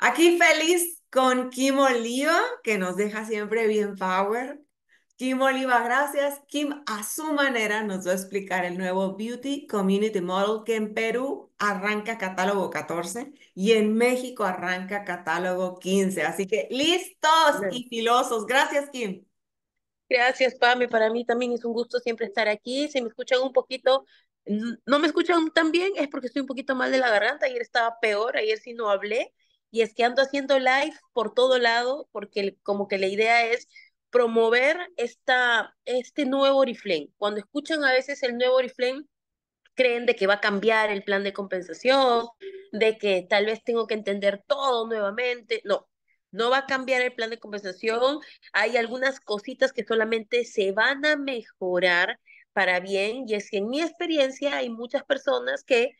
Aquí feliz con Kim Oliva, que nos deja siempre bien power. Kim Oliva, gracias. Kim a su manera nos va a explicar el nuevo Beauty Community Model que en Perú arranca catálogo 14 y en México arranca catálogo 15. Así que listos y filosos. Gracias, Kim. Gracias, Pame. Para mí también es un gusto siempre estar aquí. Si me escuchan un poquito no me escuchan tan bien es porque estoy un poquito mal de la garganta. Ayer estaba peor, ayer sí no hablé y es que ando haciendo live por todo lado, porque como que la idea es promover esta, este nuevo Oriflame. Cuando escuchan a veces el nuevo Oriflame, creen de que va a cambiar el plan de compensación, de que tal vez tengo que entender todo nuevamente. No, no va a cambiar el plan de compensación. Hay algunas cositas que solamente se van a mejorar para bien. Y es que en mi experiencia hay muchas personas que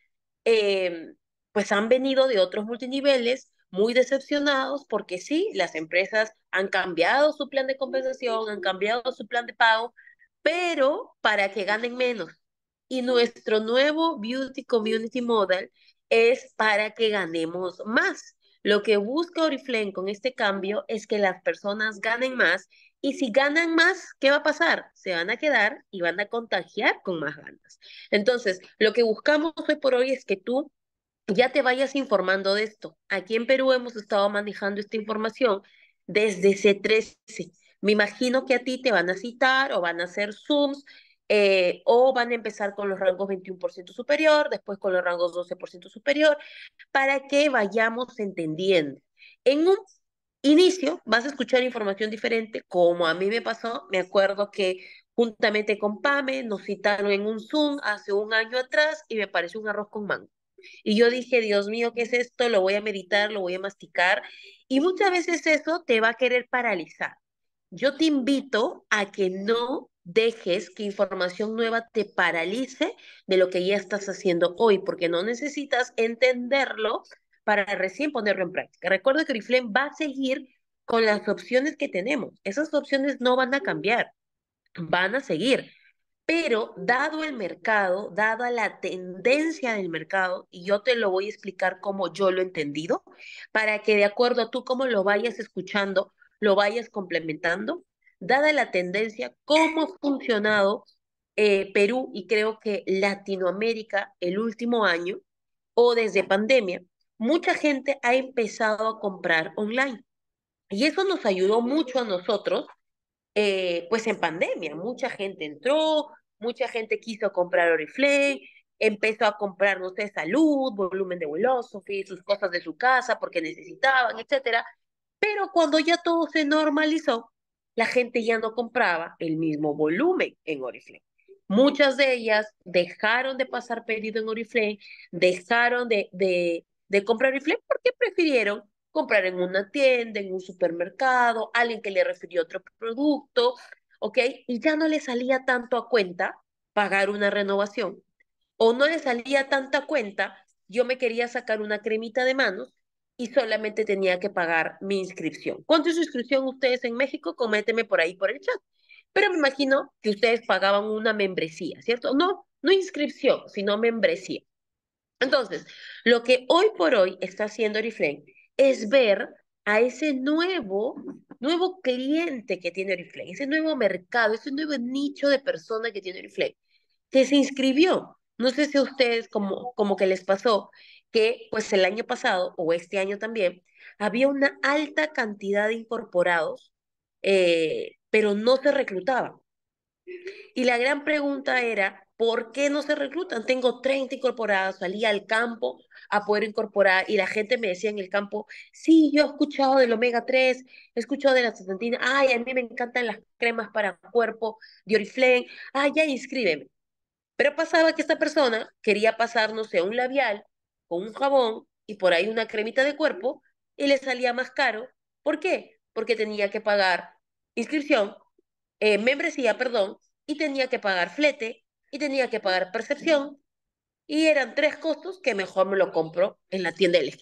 eh, pues han venido de otros multiniveles muy decepcionados porque sí, las empresas han cambiado su plan de compensación, han cambiado su plan de pago, pero para que ganen menos. Y nuestro nuevo Beauty Community Model es para que ganemos más. Lo que busca Oriflame con este cambio es que las personas ganen más y si ganan más, ¿qué va a pasar? Se van a quedar y van a contagiar con más ganas. Entonces, lo que buscamos hoy por hoy es que tú ya te vayas informando de esto. Aquí en Perú hemos estado manejando esta información desde C13. Me imagino que a ti te van a citar o van a hacer Zooms eh, o van a empezar con los rangos 21% superior, después con los rangos 12% superior, para que vayamos entendiendo. En un inicio vas a escuchar información diferente, como a mí me pasó, me acuerdo que juntamente con Pame nos citaron en un Zoom hace un año atrás y me pareció un arroz con mango. Y yo dije, Dios mío, ¿qué es esto? Lo voy a meditar, lo voy a masticar. Y muchas veces eso te va a querer paralizar. Yo te invito a que no dejes que información nueva te paralice de lo que ya estás haciendo hoy, porque no necesitas entenderlo para recién ponerlo en práctica. Recuerda que Oriflame va a seguir con las opciones que tenemos. Esas opciones no van a cambiar, van a seguir. Pero dado el mercado, dada la tendencia del mercado, y yo te lo voy a explicar como yo lo he entendido, para que de acuerdo a tú como lo vayas escuchando, lo vayas complementando, dada la tendencia, cómo ha funcionado eh, Perú y creo que Latinoamérica el último año o desde pandemia, mucha gente ha empezado a comprar online. Y eso nos ayudó mucho a nosotros eh, pues en pandemia. Mucha gente entró, mucha gente quiso comprar Oriflame, empezó a comprar, no sé, salud, volumen de Philosophy, sus cosas de su casa porque necesitaban, etcétera. Pero cuando ya todo se normalizó, la gente ya no compraba el mismo volumen en Oriflame. Muchas de ellas dejaron de pasar pedido en Oriflame, dejaron de, de, de comprar Oriflame porque prefirieron comprar en una tienda, en un supermercado, alguien que le refirió otro producto, ¿ok? Y ya no le salía tanto a cuenta pagar una renovación. O no le salía tanta cuenta, yo me quería sacar una cremita de manos y solamente tenía que pagar mi inscripción. ¿Cuánto es su inscripción ustedes en México? Cométeme por ahí, por el chat. Pero me imagino que ustedes pagaban una membresía, ¿cierto? No, no inscripción, sino membresía. Entonces, lo que hoy por hoy está haciendo Oriflame es ver a ese nuevo, nuevo cliente que tiene Oriflame, ese nuevo mercado, ese nuevo nicho de persona que tiene Oriflame, que se inscribió. No sé si a ustedes como, como que les pasó que pues el año pasado o este año también había una alta cantidad de incorporados, eh, pero no se reclutaban. Y la gran pregunta era, ¿por qué no se reclutan? Tengo 30 incorporados, salí al campo, a poder incorporar. Y la gente me decía en el campo, sí, yo he escuchado del omega 3, he escuchado de la cetantina, ay, a mí me encantan las cremas para cuerpo de Oriflame, ay, ya inscríbeme. Pero pasaba que esta persona quería pasar, no sé, un labial con un jabón y por ahí una cremita de cuerpo y le salía más caro. ¿Por qué? Porque tenía que pagar inscripción, eh, membresía, perdón, y tenía que pagar flete, y tenía que pagar percepción, y eran tres costos que mejor me lo compro en la tienda de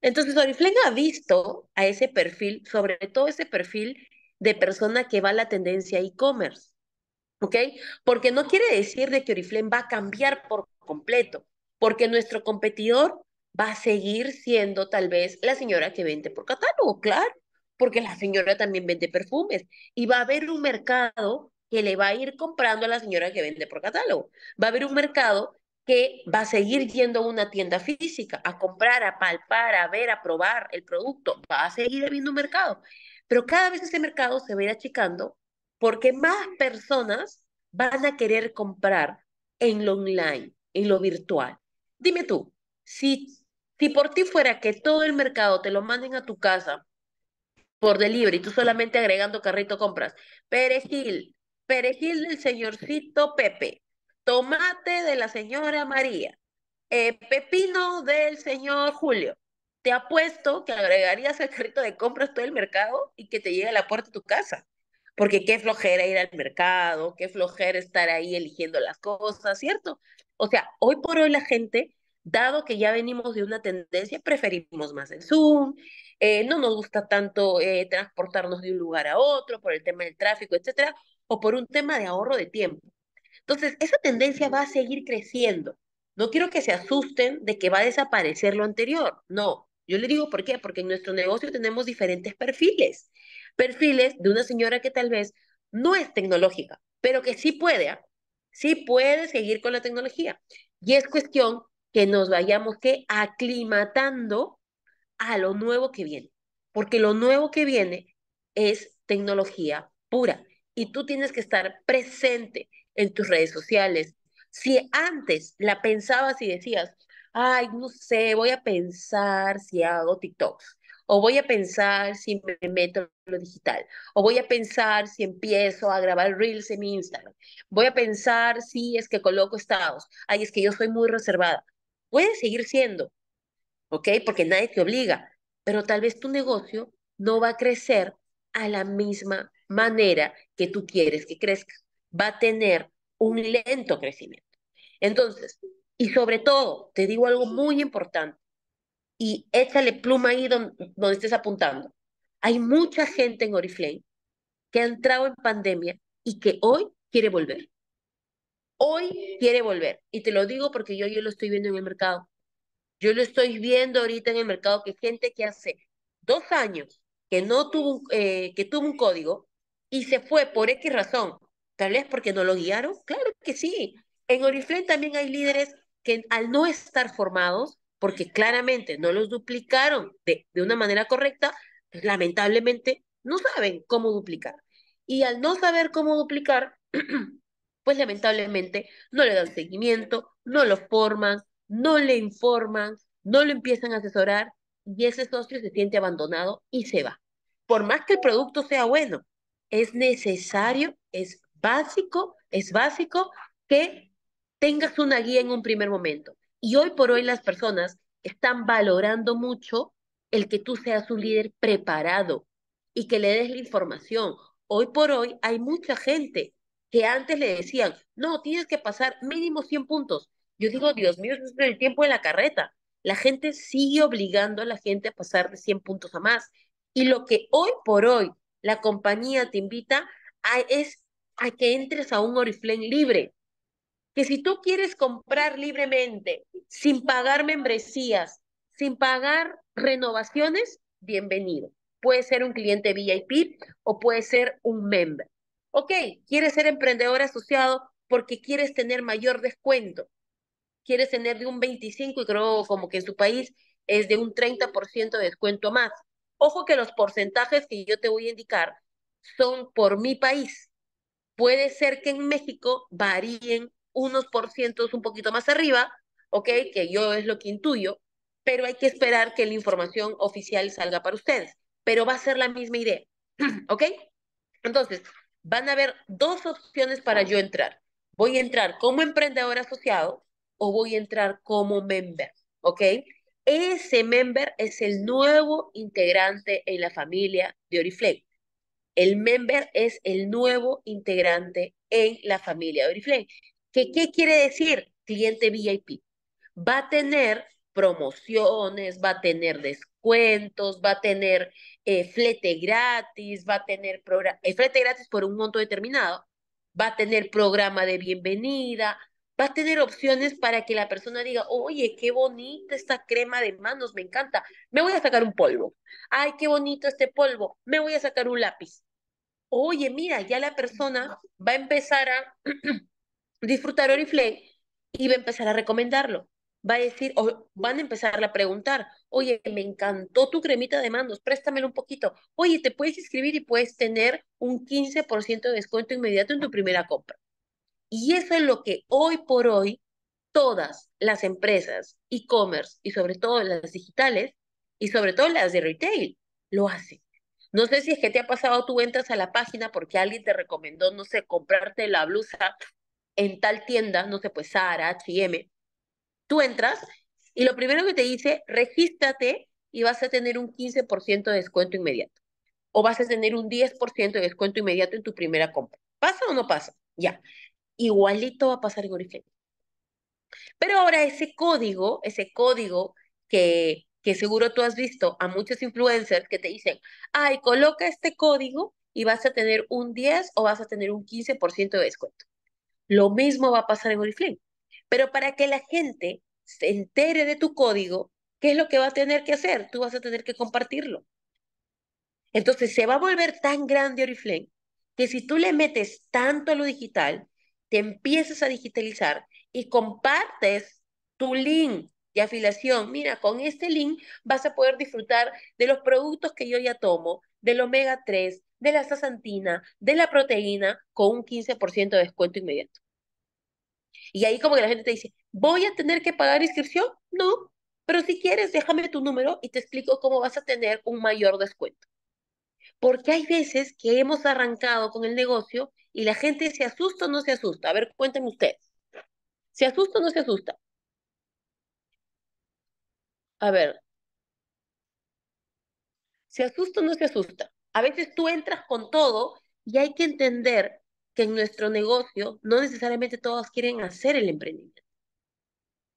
Entonces, Oriflame ha visto a ese perfil, sobre todo ese perfil de persona que va a la tendencia e-commerce, ¿ok? Porque no quiere decir de que Oriflame va a cambiar por completo, porque nuestro competidor va a seguir siendo tal vez la señora que vende por catálogo, claro, porque la señora también vende perfumes y va a haber un mercado que le va a ir comprando a la señora que vende por catálogo. Va a haber un mercado que va a seguir yendo a una tienda física a comprar, a palpar, a ver, a probar el producto. Va a seguir habiendo un mercado. Pero cada vez ese mercado se va ir achicando porque más personas van a querer comprar en lo online, en lo virtual. Dime tú, si, si por ti fuera que todo el mercado te lo manden a tu casa por delivery, tú solamente agregando carrito compras perejil, perejil del señorcito Pepe, tomate de la señora María, eh, pepino del señor Julio. Te apuesto que agregarías el carrito de compras todo el mercado y que te llegue a la puerta de tu casa. Porque qué flojera ir al mercado, qué flojera estar ahí eligiendo las cosas, ¿cierto? O sea, hoy por hoy la gente, dado que ya venimos de una tendencia, preferimos más el Zoom, eh, no nos gusta tanto eh, transportarnos de un lugar a otro por el tema del tráfico, etcétera, o por un tema de ahorro de tiempo. Entonces, esa tendencia va a seguir creciendo. No quiero que se asusten de que va a desaparecer lo anterior. No, yo le digo por qué, porque en nuestro negocio tenemos diferentes perfiles. Perfiles de una señora que tal vez no es tecnológica, pero que sí puede, ¿ah? sí puede seguir con la tecnología. Y es cuestión que nos vayamos que aclimatando a lo nuevo que viene, porque lo nuevo que viene es tecnología pura y tú tienes que estar presente en tus redes sociales. Si antes la pensabas y decías, ay, no sé, voy a pensar si hago TikToks, o voy a pensar si me meto en lo digital, o voy a pensar si empiezo a grabar reels en Instagram, voy a pensar si es que coloco estados, ay, es que yo soy muy reservada. Puedes seguir siendo, ¿ok? Porque nadie te obliga, pero tal vez tu negocio no va a crecer a la misma manera que tú quieres que crezca va a tener un lento crecimiento. Entonces, y sobre todo, te digo algo muy importante, y échale pluma ahí donde, estés apuntando. Hay mucha gente en Oriflame que ha entrado en pandemia y que hoy quiere volver. Hoy quiere volver. Y te lo digo porque yo, yo lo estoy viendo en el mercado. Yo lo estoy viendo ahorita en el mercado que gente que hace dos años que no tuvo, eh, que tuvo un código y se fue por X razón Tal vez porque no lo guiaron. Claro que sí. En Oriflame también hay líderes que al no estar formados, porque claramente no los duplicaron de, una manera correcta, pues lamentablemente no saben cómo duplicar. Y al no saber cómo duplicar, pues lamentablemente no le dan seguimiento, no lo forman, no le informan, no lo empiezan a asesorar y ese socio se siente abandonado y se va. Por más que el producto sea bueno, es necesario, es básico, es básico que tengas una guía en un primer momento. Y hoy por hoy las personas están valorando mucho el que tú seas un líder preparado y que le des la información. Hoy por hoy hay mucha gente que antes le decían, no, tienes que pasar mínimo 100 puntos. Yo digo, Dios mío, es el tiempo de la carreta. La gente sigue obligando a la gente a pasar de 100 puntos a más. Y lo que hoy por hoy la compañía te invita a, es a que entres a un Oriflame libre. Que si tú quieres comprar libremente, sin pagar membresías, sin pagar renovaciones, bienvenido. Puede ser un cliente VIP o puede ser un member. Ok, quieres ser emprendedor asociado porque quieres tener mayor descuento. Quieres tener de un 25 y creo como que en su país es de un 30% de descuento más. Ojo que los porcentajes que yo te voy a indicar son por mi país Puede ser que en México varíen unos por cientos un poquito más arriba, ¿ok? Que yo es lo que intuyo, pero hay que esperar que la información oficial salga para ustedes. Pero va a ser la misma idea, ¿ok? Entonces, van a haber dos opciones para yo entrar. Voy a entrar como emprendedor asociado o voy a entrar como member, ¿ok? Ese member es el nuevo integrante en la familia de Oriflame. El member es el nuevo integrante en la familia de Oriflame. ¿Qué, quiere decir? Cliente VIP. Va a tener promociones, va a tener descuentos, va a tener eh, flete gratis, va a tener el eh, flete gratis por un monto determinado, va a tener programa de bienvenida, va a tener opciones para que la persona diga, oye, qué bonita esta crema de manos, me encanta, me voy a sacar un polvo, ay, qué bonito este polvo, me voy a sacar un lápiz oye, mira, ya la persona va a empezar a disfrutar Oriflame y va a empezar a recomendarlo. Va a decir, o van a empezar a preguntar, oye, me encantó tu cremita de mandos, préstamelo un poquito. Oye, te puedes inscribir y puedes tener un 15% de descuento inmediato en tu primera compra. Y eso es lo que hoy por hoy todas las empresas e-commerce y sobre todo las digitales y sobre todo las de retail lo hacen. No sé si es que te ha pasado, tú entras a la página porque alguien te recomendó, no sé, comprarte la blusa en tal tienda, no sé, pues Sara, H&M. Tú entras y lo primero que te dice, regístrate y vas a tener un 15% de descuento inmediato. O vas a tener un 10% de descuento inmediato en tu primera compra. ¿Pasa o no pasa? Ya. Igualito va a pasar en origen Pero ahora ese código, ese código que seguro tú has visto a muchos influencers que te dicen, ay, coloca este código y vas a tener un 10 o vas a tener un 15% de descuento. Lo mismo va a pasar en Oriflame. Pero para que la gente se entere de tu código, ¿qué es lo que va a tener que hacer? Tú vas a tener que compartirlo. Entonces se va a volver tan grande Oriflame que si tú le metes tanto a lo digital, te empiezas a digitalizar y compartes tu link afiliación. Mira, con este link vas a poder disfrutar de los productos que yo ya tomo, del omega 3, de la sasantina, de la proteína, con un 15% de descuento inmediato. Y ahí como que la gente te dice, ¿voy a tener que pagar inscripción? No, pero si quieres, déjame tu número y te explico cómo vas a tener un mayor descuento. Porque hay veces que hemos arrancado con el negocio y la gente se asusta o no se asusta. A ver, cuenten ustedes. ¿Se asusta o no se asusta? A ver, ¿se asusta o no se asusta? A veces tú entras con todo y hay que entender que en nuestro negocio no necesariamente todos quieren hacer el emprendimiento.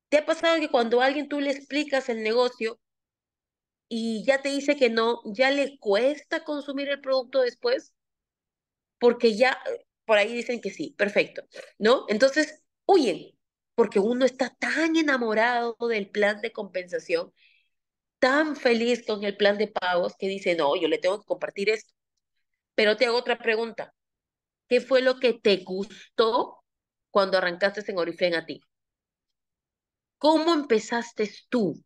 ¿Te ha pasado que cuando a alguien tú le explicas el negocio y ya te dice que no, ya le cuesta consumir el producto después? Porque ya eh, por ahí dicen que sí, perfecto, ¿no? Entonces, huyen, porque uno está tan enamorado del plan de compensación, tan feliz con el plan de pagos, que dice, no, yo le tengo que compartir esto. Pero te hago otra pregunta. ¿Qué fue lo que te gustó cuando arrancaste en Oriflame a ti? ¿Cómo empezaste tú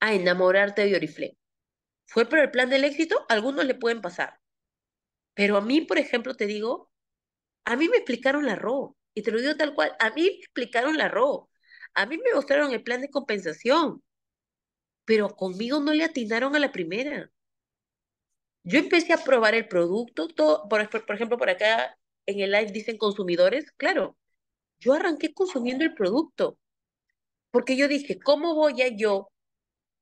a enamorarte de Oriflame? ¿Fue por el plan del éxito? Algunos le pueden pasar. Pero a mí, por ejemplo, te digo, a mí me explicaron la RO. Y te lo digo tal cual, a mí me explicaron la RO, a mí me mostraron el plan de compensación, pero conmigo no le atinaron a la primera. Yo empecé a probar el producto, todo, por, por ejemplo, por acá en el live dicen consumidores, claro, yo arranqué consumiendo el producto, porque yo dije, ¿cómo voy a yo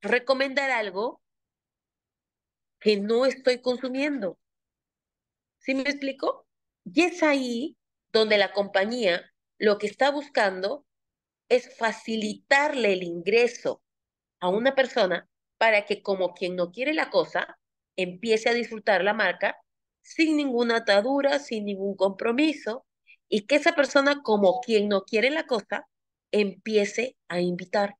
recomendar algo que no estoy consumiendo? ¿Sí me explico? Y es ahí donde la compañía lo que está buscando es facilitarle el ingreso a una persona para que como quien no quiere la cosa, empiece a disfrutar la marca sin ninguna atadura, sin ningún compromiso, y que esa persona como quien no quiere la cosa, empiece a invitar.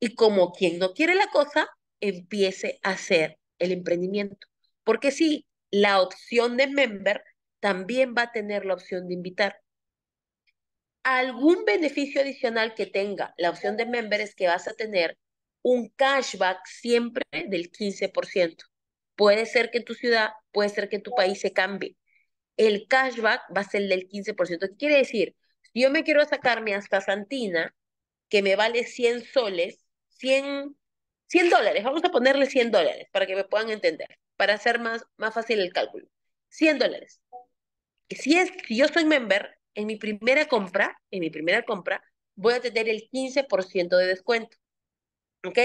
Y como quien no quiere la cosa, empiece a hacer el emprendimiento. Porque si la opción de member también va a tener la opción de invitar. Algún beneficio adicional que tenga la opción de member es que vas a tener un cashback siempre del 15%. Puede ser que en tu ciudad, puede ser que en tu país se cambie. El cashback va a ser del 15%. ¿Qué quiere decir? Si yo me quiero sacar mi Santina, que me vale 100 soles, 100, 100 dólares, vamos a ponerle 100 dólares para que me puedan entender, para hacer más, más fácil el cálculo. 100 dólares si, es, si yo soy member, en mi primera compra, en mi primera compra, voy a tener el 15% de descuento. ¿Ok?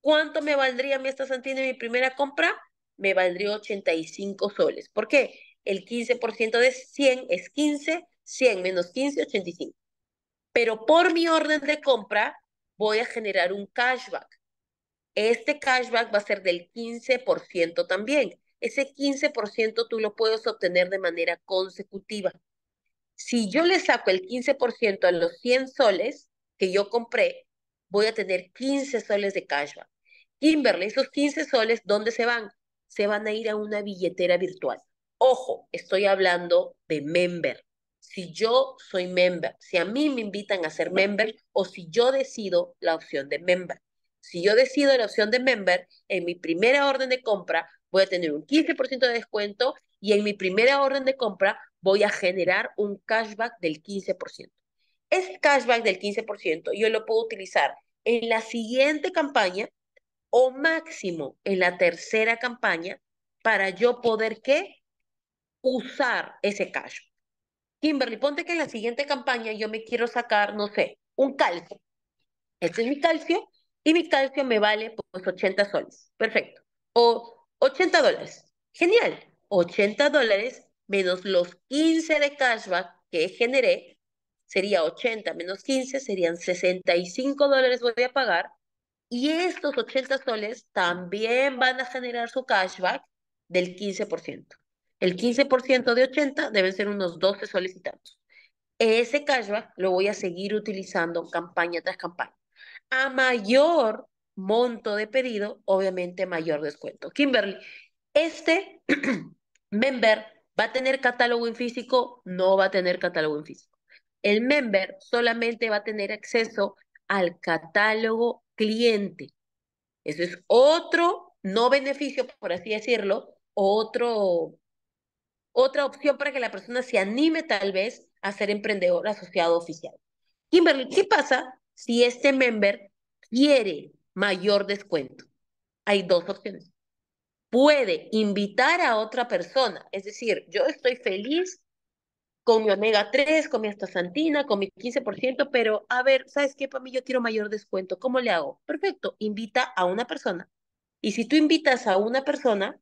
¿Cuánto me valdría mi esta en mi primera compra? Me valdría 85 soles. ¿Por qué? El 15% de 100 es 15, 100 menos 15, 85. Pero por mi orden de compra voy a generar un cashback. Este cashback va a ser del 15% también ese 15% tú lo puedes obtener de manera consecutiva. Si yo le saco el 15% a los 100 soles que yo compré, voy a tener 15 soles de cashback. Kimberly, esos 15 soles, ¿dónde se van? Se van a ir a una billetera virtual. Ojo, estoy hablando de member. Si yo soy member, si a mí me invitan a ser member o si yo decido la opción de member. Si yo decido la opción de member, en mi primera orden de compra voy a tener un 15% de descuento y en mi primera orden de compra voy a generar un cashback del 15%. Ese cashback del 15% yo lo puedo utilizar en la siguiente campaña o máximo en la tercera campaña para yo poder qué? Usar ese cash. Kimberly, ponte que en la siguiente campaña yo me quiero sacar, no sé, un calcio. Este es mi calcio y mi calcio me vale pues 80 soles. Perfecto. O 80 dólares. Genial. 80 dólares menos los 15 de cashback que generé, sería 80 menos 15, serían 65 dólares voy a pagar. Y estos 80 soles también van a generar su cashback del 15%. El 15% de 80 deben ser unos 12 soles Ese cashback lo voy a seguir utilizando campaña tras campaña. A mayor monto de pedido, obviamente mayor descuento. Kimberly, este member va a tener catálogo en físico, no va a tener catálogo en físico. El member solamente va a tener acceso al catálogo cliente. Eso es otro, no beneficio, por así decirlo, otro, otra opción para que la persona se anime tal vez a ser emprendedor asociado oficial. Kimberly, ¿qué pasa si este member quiere mayor descuento. Hay dos opciones. Puede invitar a otra persona, es decir, yo estoy feliz con mi omega 3, con mi astaxantina, con mi 15%, pero a ver, ¿sabes qué? Para mí yo tiro mayor descuento. ¿Cómo le hago? Perfecto, invita a una persona. Y si tú invitas a una persona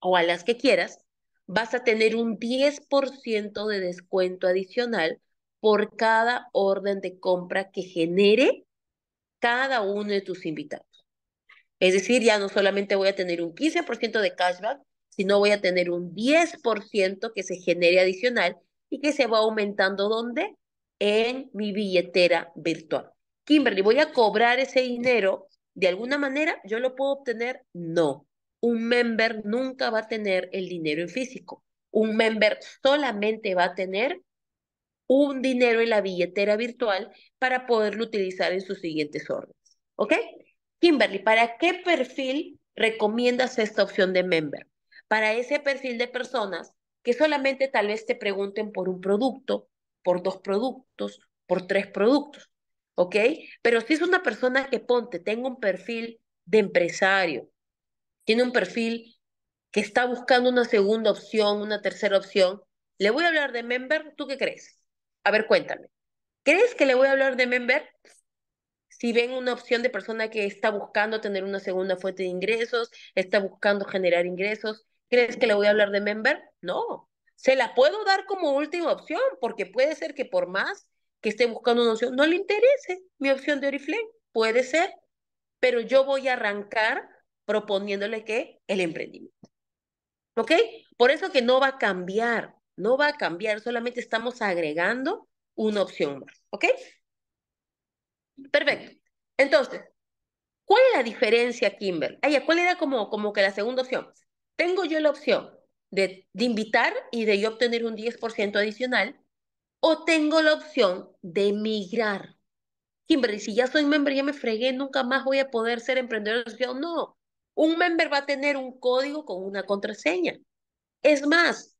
o a las que quieras, vas a tener un 10% de descuento adicional por cada orden de compra que genere cada uno de tus invitados. Es decir, ya no solamente voy a tener un 15% de cashback, sino voy a tener un 10% que se genere adicional y que se va aumentando ¿dónde? En mi billetera virtual. Kimberly, ¿voy a cobrar ese dinero de alguna manera? ¿Yo lo puedo obtener? No. Un member nunca va a tener el dinero en físico. Un member solamente va a tener un dinero en la billetera virtual para poderlo utilizar en sus siguientes órdenes. ¿Ok? Kimberly, ¿para qué perfil recomiendas esta opción de member? Para ese perfil de personas que solamente tal vez te pregunten por un producto, por dos productos, por tres productos. ¿Ok? Pero si es una persona que ponte, tengo un perfil de empresario, tiene un perfil que está buscando una segunda opción, una tercera opción, le voy a hablar de member, ¿tú qué crees? A ver, cuéntame. ¿Crees que le voy a hablar de Member? Si ven una opción de persona que está buscando tener una segunda fuente de ingresos, está buscando generar ingresos, ¿crees que le voy a hablar de Member? No. Se la puedo dar como última opción, porque puede ser que por más que esté buscando una opción, no le interese mi opción de Oriflame. Puede ser, pero yo voy a arrancar proponiéndole que el emprendimiento. ¿Ok? Por eso que no va a cambiar. No va a cambiar, solamente estamos agregando una opción más, ¿ok? Perfecto. Entonces, ¿cuál es la diferencia, Kimber? Ay, ah, ¿cuál era como, como que la segunda opción? Tengo yo la opción de, invitar y de yo obtener un 10% adicional, o tengo la opción de migrar. Y si ya soy member, ya me fregué, nunca más voy a poder ser emprendedor No, un member va a tener un código con una contraseña. Es más,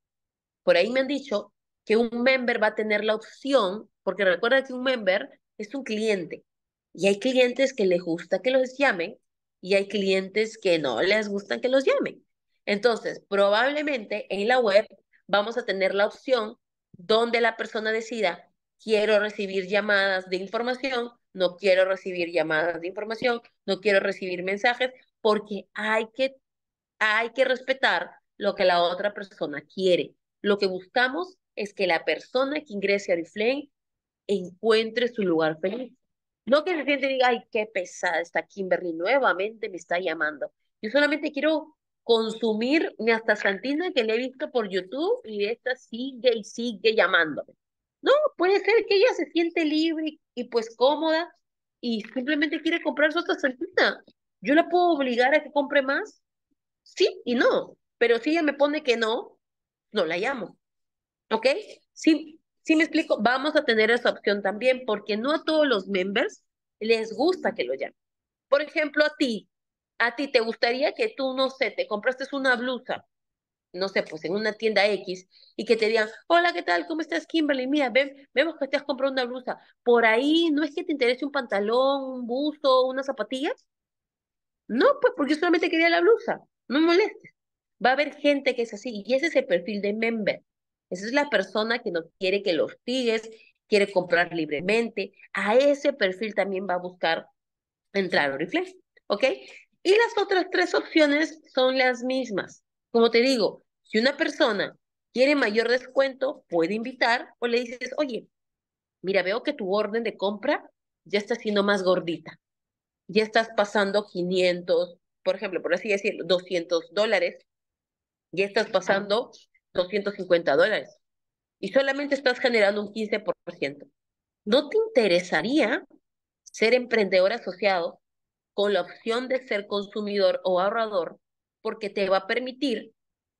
por ahí me han dicho que un member va a tener la opción, porque recuerda que un member es un cliente. Y hay clientes que les gusta que los llamen y hay clientes que no les gustan que los llamen. Entonces, probablemente en la web vamos a tener la opción donde la persona decida, quiero recibir llamadas de información, no quiero recibir llamadas de información, no quiero recibir mensajes, porque hay que, hay que respetar lo que la otra persona quiere. Lo que buscamos es que la persona que ingrese a Oriflame encuentre su lugar feliz. No que se siente y diga, ay, qué pesada está Kimberly, nuevamente me está llamando. Yo solamente quiero consumir mi Santina que le he visto por YouTube y esta sigue y sigue llamándome. No, puede ser que ella se siente libre y pues cómoda y simplemente quiere comprar su Santina, ¿Yo la puedo obligar a que compre más? Sí y no. Pero si ella me pone que no, no la llamo. ¿Ok? Sí, sí me explico. Vamos a tener esa opción también porque no a todos los members les gusta que lo llamen. Por ejemplo, a ti, a ti te gustaría que tú, no sé, te compraste una blusa, no sé, pues en una tienda X y que te digan, hola, ¿qué tal? ¿Cómo estás, Kimberly? Mira, vemos que te has comprado una blusa. Por ahí, ¿no es que te interese un pantalón, un busto, unas zapatillas? No, pues porque solamente quería la blusa, no me molestes. Va a haber gente que es así y ese es el perfil de member. Esa es la persona que no quiere que los hostigues, quiere comprar libremente. A ese perfil también va a buscar entrar Oriflame, ¿ok? Y las otras tres opciones son las mismas. Como te digo, si una persona quiere mayor descuento, puede invitar o le dices, oye, mira, veo que tu orden de compra ya está siendo más gordita. Ya estás pasando 500, por ejemplo, por así decirlo, 200 dólares ya estás pasando 250 dólares y solamente estás generando un 15%. ¿No te interesaría ser emprendedor asociado con la opción de ser consumidor o ahorrador porque te va a permitir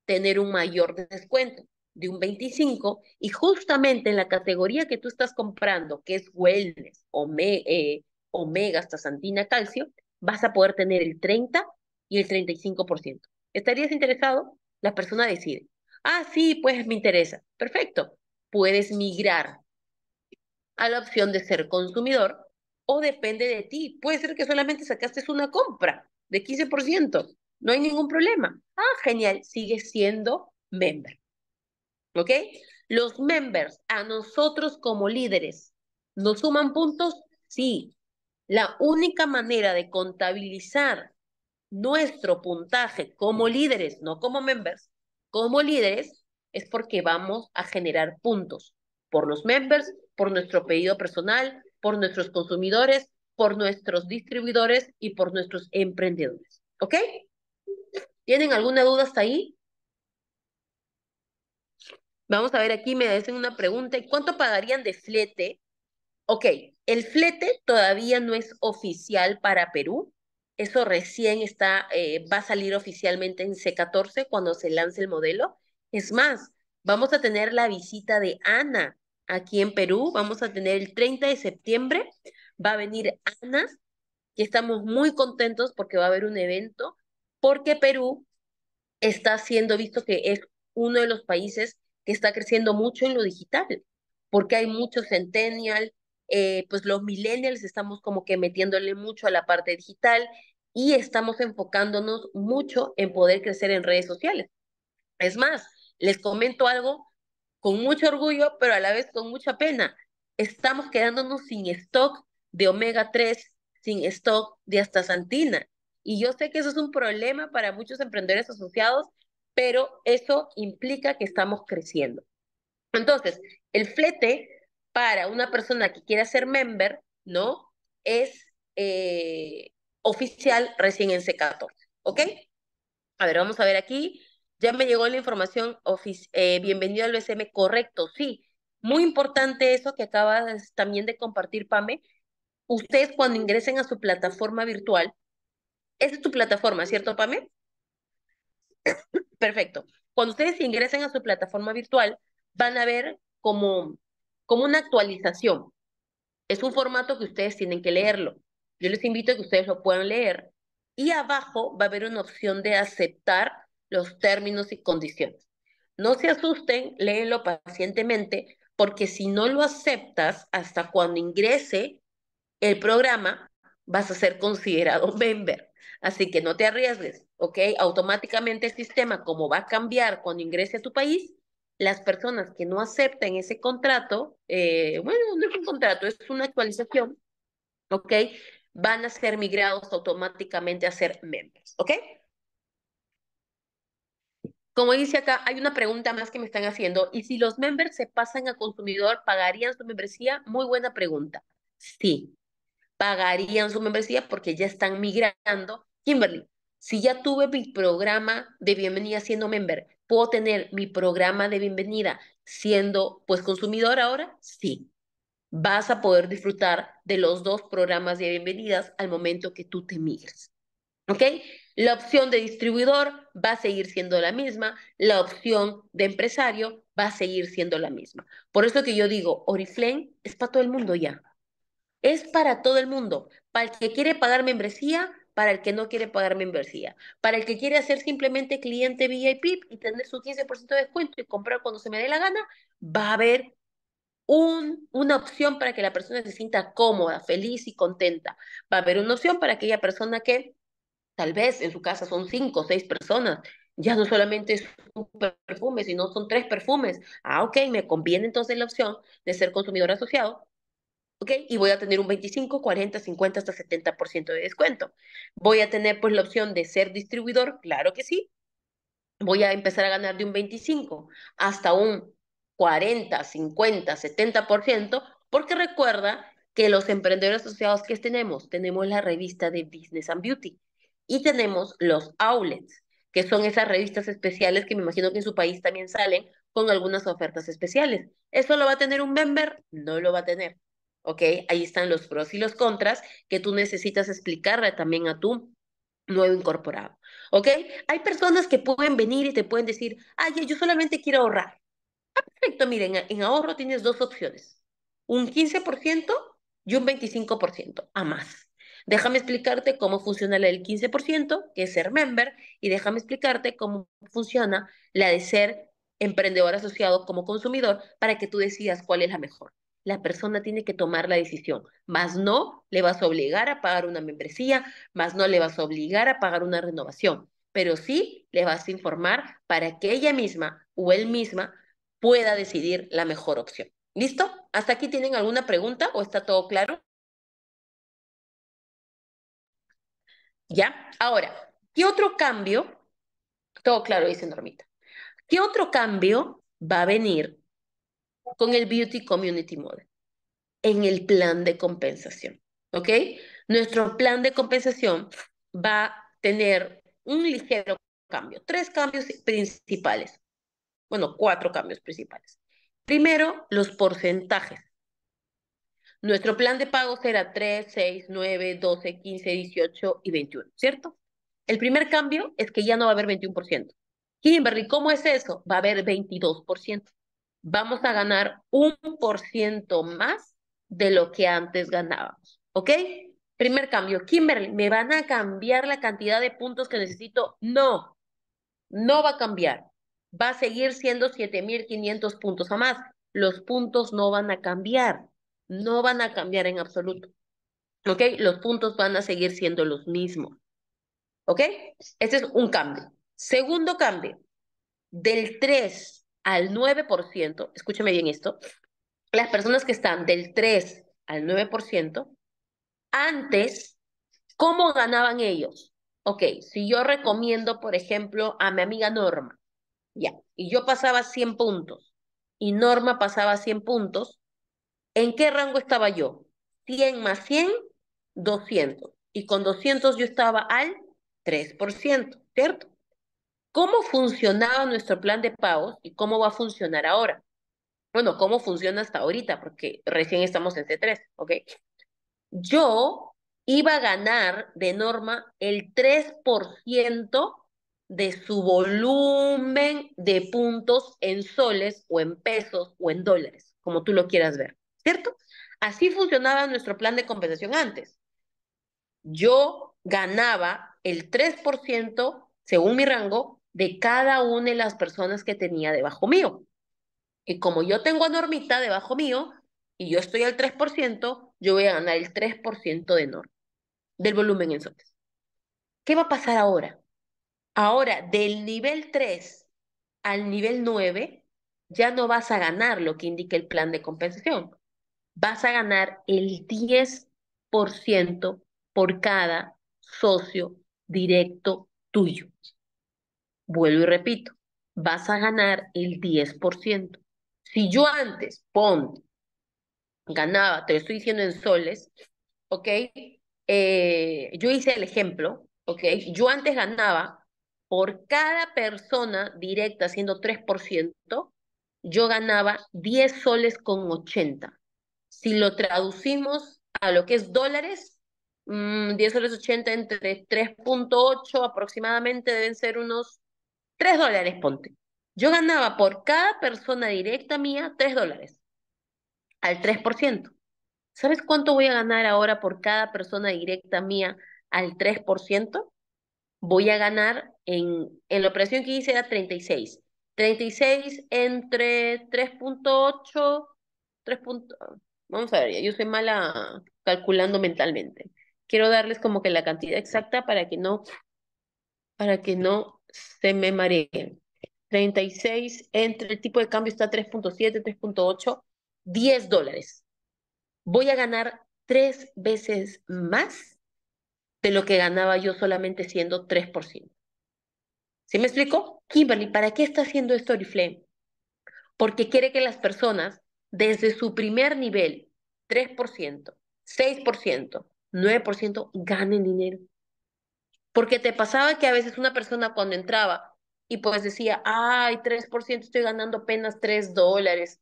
tener un mayor descuento de un 25 y justamente en la categoría que tú estás comprando, que es wellness, omega, eh, omega calcio, vas a poder tener el 30 y el 35%. ¿Estarías interesado? La persona decide, ah, sí, pues me interesa. Perfecto, puedes migrar a la opción de ser consumidor o depende de ti. Puede ser que solamente sacaste una compra de 15%, no hay ningún problema. Ah, genial, sigues siendo member. ¿Ok? Los members a nosotros como líderes nos suman puntos, sí. La única manera de contabilizar nuestro puntaje como líderes, no como members, como líderes, es porque vamos a generar puntos por los members, por nuestro pedido personal, por nuestros consumidores, por nuestros distribuidores y por nuestros emprendedores. ¿Ok? ¿Tienen alguna duda hasta ahí? Vamos a ver aquí, me hacen una pregunta. ¿Cuánto pagarían de flete? Ok, el flete todavía no es oficial para Perú, eso recién está, eh, va a salir oficialmente en C14 cuando se lance el modelo. Es más, vamos a tener la visita de Ana aquí en Perú. Vamos a tener el 30 de septiembre. Va a venir Ana y estamos muy contentos porque va a haber un evento, porque Perú está siendo visto que es uno de los países que está creciendo mucho en lo digital, porque hay muchos centennial, eh, pues los millennials estamos como que metiéndole mucho a la parte digital, y estamos enfocándonos mucho en poder crecer en redes sociales. Es más, les comento algo con mucho orgullo, pero a la vez con mucha pena. Estamos quedándonos sin stock de omega 3, sin stock de astaxantina. Y yo sé que eso es un problema para muchos emprendedores asociados, pero eso implica que estamos creciendo. Entonces, el flete para una persona que quiera ser member, ¿no? Es eh, oficial recién en C14. ¿Ok? A ver, vamos a ver aquí. Ya me llegó la información, eh, bienvenido al BCM, correcto, sí. Muy importante eso que acabas también de compartir, Pame. Ustedes cuando ingresen a su plataforma virtual, esa es tu plataforma, ¿cierto, Pame? Perfecto. Cuando ustedes ingresen a su plataforma virtual, van a ver como, como una actualización. Es un formato que ustedes tienen que leerlo. Yo les invito a que ustedes lo puedan leer y abajo va a haber una opción de aceptar los términos y condiciones. No se asusten, léenlo pacientemente, porque si no lo aceptas hasta cuando ingrese el programa, vas a ser considerado member. Así que no te arriesgues, ¿ok? Automáticamente el sistema, como va a cambiar cuando ingrese a tu país, las personas que no acepten ese contrato, eh, bueno, no es un contrato, es una actualización, ¿ok? van a ser migrados automáticamente a ser members, ¿ok? Como dice acá, hay una pregunta más que me están haciendo. ¿Y si los members se pasan a consumidor, pagarían su membresía? Muy buena pregunta. Sí, pagarían su membresía porque ya están migrando. Kimberly, si ya tuve mi programa de bienvenida siendo member, ¿puedo tener mi programa de bienvenida siendo pues consumidor ahora? Sí vas a poder disfrutar de los dos programas de bienvenidas al momento que tú te migres. ¿Ok? La opción de distribuidor va a seguir siendo la misma, la opción de empresario va a seguir siendo la misma. Por eso que yo digo, Oriflame es para todo el mundo ya. Es para todo el mundo, para el que quiere pagar membresía, para el que no quiere pagar membresía, para el que quiere hacer simplemente cliente VIP y tener su 15% de descuento y comprar cuando se me dé la gana, va a haber una opción para que la persona se sienta cómoda, feliz y contenta. Va a haber una opción para aquella persona que tal vez en su casa son cinco o seis personas. Ya no solamente es un perfume, sino son tres perfumes. Ah, ok, me conviene entonces la opción de ser consumidor asociado. ¿Ok? Y voy a tener un 25, 40, 50, hasta 70% de descuento. Voy a tener pues la opción de ser distribuidor, claro que sí. Voy a empezar a ganar de un 25 hasta un 40, 50, 70%, porque recuerda que los emprendedores asociados que tenemos, tenemos la revista de Business and Beauty y tenemos los outlets, que son esas revistas especiales que me imagino que en su país también salen con algunas ofertas especiales. ¿Eso lo va a tener un member? No lo va a tener. ¿Ok? Ahí están los pros y los contras que tú necesitas explicarle también a tu nuevo incorporado. ¿Ok? Hay personas que pueden venir y te pueden decir, ay, yo solamente quiero ahorrar perfecto, miren, en ahorro tienes dos opciones, un 15% y un 25%, a más. Déjame explicarte cómo funciona la del 15%, que es ser member, y déjame explicarte cómo funciona la de ser emprendedor asociado como consumidor para que tú decidas cuál es la mejor. La persona tiene que tomar la decisión, más no le vas a obligar a pagar una membresía, más no le vas a obligar a pagar una renovación, pero sí le vas a informar para que ella misma o él misma pueda decidir la mejor opción. ¿Listo? ¿Hasta aquí tienen alguna pregunta o está todo claro? ¿Ya? Ahora, ¿qué otro cambio? Todo claro, dice Normita. ¿Qué otro cambio va a venir con el Beauty Community Model? En el plan de compensación. ¿Ok? Nuestro plan de compensación va a tener un ligero cambio, tres cambios principales bueno, cuatro cambios principales. Primero, los porcentajes. Nuestro plan de pagos era 3, 6, 9, 12, 15, 18 y 21, ¿cierto? El primer cambio es que ya no va a haber 21%. Kimberly, ¿cómo es eso? Va a haber 22%. Vamos a ganar un por ciento más de lo que antes ganábamos, ¿ok? Primer cambio, Kimberly, ¿me van a cambiar la cantidad de puntos que necesito? No, no va a cambiar va a seguir siendo 7.500 puntos a más. Los puntos no van a cambiar, no van a cambiar en absoluto. ¿Ok? Los puntos van a seguir siendo los mismos. ¿Ok? Este es un cambio. Segundo cambio, del 3 al 9%, Escúcheme bien esto, las personas que están del 3 al 9%, antes, ¿cómo ganaban ellos? Ok, si yo recomiendo, por ejemplo, a mi amiga Norma, y yo pasaba 100 puntos y Norma pasaba 100 puntos, ¿en qué rango estaba yo? 100 más 100, 200. Y con 200 yo estaba al 3%, ¿cierto? ¿Cómo funcionaba nuestro plan de pagos y cómo va a funcionar ahora? Bueno, ¿cómo funciona hasta ahorita? Porque recién estamos en C3, ¿ok? Yo iba a ganar de norma el 3% de su volumen de puntos en soles o en pesos o en dólares, como tú lo quieras ver, ¿cierto? Así funcionaba nuestro plan de compensación antes. Yo ganaba el 3%, según mi rango, de cada una de las personas que tenía debajo mío. Y como yo tengo a Normita debajo mío y yo estoy al 3%, yo voy a ganar el 3% de del volumen en soles. ¿Qué va a pasar ahora? Ahora, del nivel 3 al nivel 9, ya no vas a ganar lo que indica el plan de compensación. Vas a ganar el 10% por cada socio directo tuyo. Vuelvo y repito, vas a ganar el 10%. Si yo antes, pon, ganaba, te lo estoy diciendo en soles, ¿ok? Eh, yo hice el ejemplo, ¿ok? Yo antes ganaba por cada persona directa, siendo 3%, yo ganaba 10 soles con 80. Si lo traducimos a lo que es dólares, 10 mm, soles 80 entre 3.8 aproximadamente deben ser unos 3 dólares, ponte. Yo ganaba por cada persona directa mía 3 dólares, al 3%. ¿Sabes cuánto voy a ganar ahora por cada persona directa mía al 3%? Voy a ganar en, la operación que hice era 36. 36 entre 3.8, 3. Vamos a ver, yo soy mala calculando mentalmente. Quiero darles como que la cantidad exacta para que no, para que no se me mareen. 36 entre el tipo de cambio está 3.7, 3.8, 10 dólares. Voy a ganar tres veces más de lo que ganaba yo solamente siendo 3%. ¿Sí me explico? Kimberly, ¿para qué está haciendo esto Oriflame? Porque quiere que las personas, desde su primer nivel, 3%, 6%, 9%, ganen dinero. Porque te pasaba que a veces una persona cuando entraba y pues decía, ay, 3%, estoy ganando apenas 3 dólares.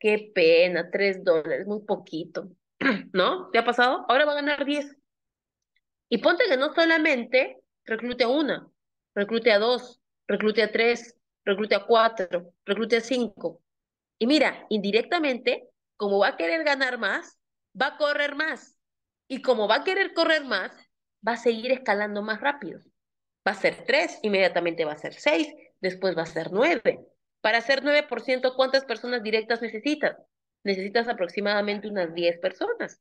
Qué pena, 3 dólares, muy poquito. ¿No? ¿Te ha pasado? Ahora va a ganar 10. Y ponte que no solamente reclute una, reclute a dos, reclute a tres, reclute a cuatro, reclute a cinco. Y mira, indirectamente, como va a querer ganar más, va a correr más. Y como va a querer correr más, va a seguir escalando más rápido. Va a ser tres, inmediatamente va a ser seis, después va a ser nueve. Para ser 9%, ¿cuántas personas directas necesitas? Necesitas aproximadamente unas diez personas.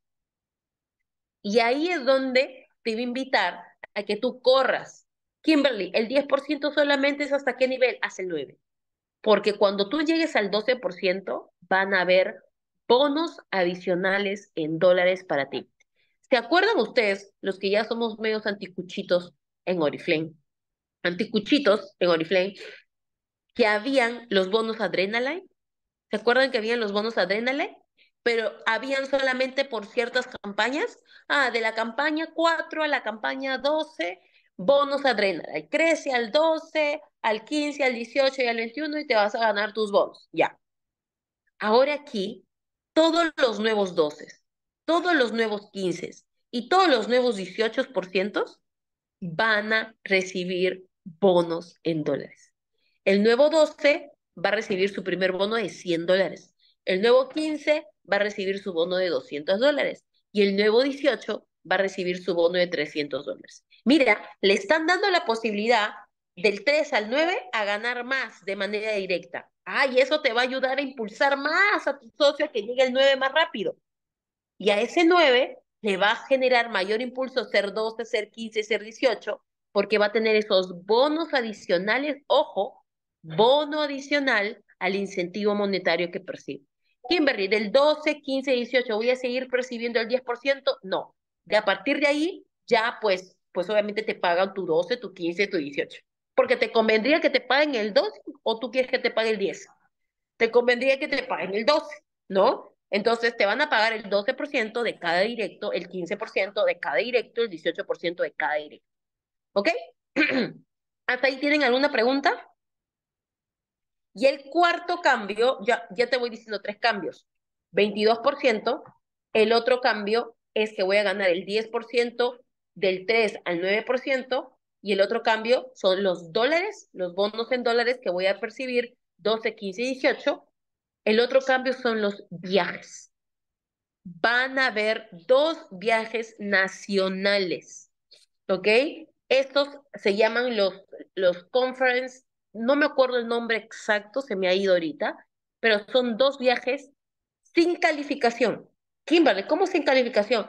Y ahí es donde te voy a invitar a que tú corras, Kimberly, el 10% solamente es hasta qué nivel? Hasta el 9. Porque cuando tú llegues al 12%, van a haber bonos adicionales en dólares para ti. ¿Se acuerdan ustedes, los que ya somos medios anticuchitos en Oriflame? Anticuchitos en Oriflame, que habían los bonos Adrenaline. ¿Se acuerdan que habían los bonos Adrenaline? Pero habían solamente por ciertas campañas. Ah, de la campaña 4 a la campaña 12 bonos adrenal, crece al 12, al 15, al 18 y al 21 y te vas a ganar tus bonos, ya. Ahora aquí, todos los nuevos 12, todos los nuevos 15 y todos los nuevos 18% van a recibir bonos en dólares. El nuevo 12 va a recibir su primer bono de 100 dólares. El nuevo 15 va a recibir su bono de 200 dólares. Y el nuevo 18 va a recibir su bono de 300 dólares. Mira, le están dando la posibilidad del 3 al 9 a ganar más de manera directa. Ah, eso te va a ayudar a impulsar más a tus socios que llegue el 9 más rápido. Y a ese 9 le va a generar mayor impulso ser 12, ser 15, ser 18, porque va a tener esos bonos adicionales, ojo, bono adicional al incentivo monetario que percibe. Kimberly, del 12, 15, 18, ¿voy a seguir percibiendo el 10%? No. De a partir de ahí, ya pues pues obviamente te pagan tu 12, tu 15, tu 18. Porque te convendría que te paguen el 12 o tú quieres que te pague el 10. Te convendría que te paguen el 12, ¿no? Entonces te van a pagar el 12% de cada directo, el 15% de cada directo, el 18% de cada directo. ¿Ok? ¿Hasta ahí tienen alguna pregunta? Y el cuarto cambio, ya, ya te voy diciendo tres cambios. 22%, el otro cambio es que voy a ganar el 10% del 3 al 9% y el otro cambio son los dólares, los bonos en dólares que voy a percibir 12, 15 y 18. El otro cambio son los viajes. Van a haber dos viajes nacionales, ¿ok? Estos se llaman los, los conference, no me acuerdo el nombre exacto, se me ha ido ahorita, pero son dos viajes sin calificación. Kimberly, ¿cómo sin calificación?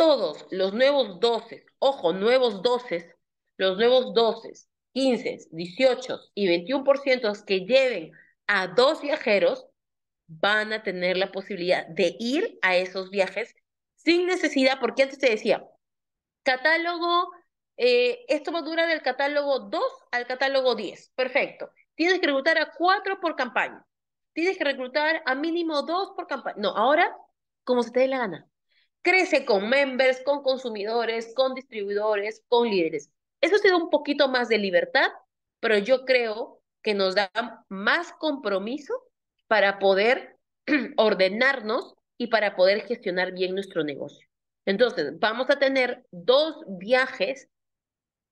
todos los nuevos 12, ojo, nuevos 12, los nuevos 12, 15, 18 y 21% que lleven a dos viajeros van a tener la posibilidad de ir a esos viajes sin necesidad, porque antes te decía, catálogo, eh, va esto durar del catálogo 2 al catálogo 10, perfecto. Tienes que reclutar a 4 por campaña, tienes que reclutar a mínimo dos por campaña. No, ahora, como se te dé la gana crece con members, con consumidores, con distribuidores, con líderes. Eso te da un poquito más de libertad, pero yo creo que nos da más compromiso para poder ordenarnos y para poder gestionar bien nuestro negocio. Entonces, vamos a tener dos viajes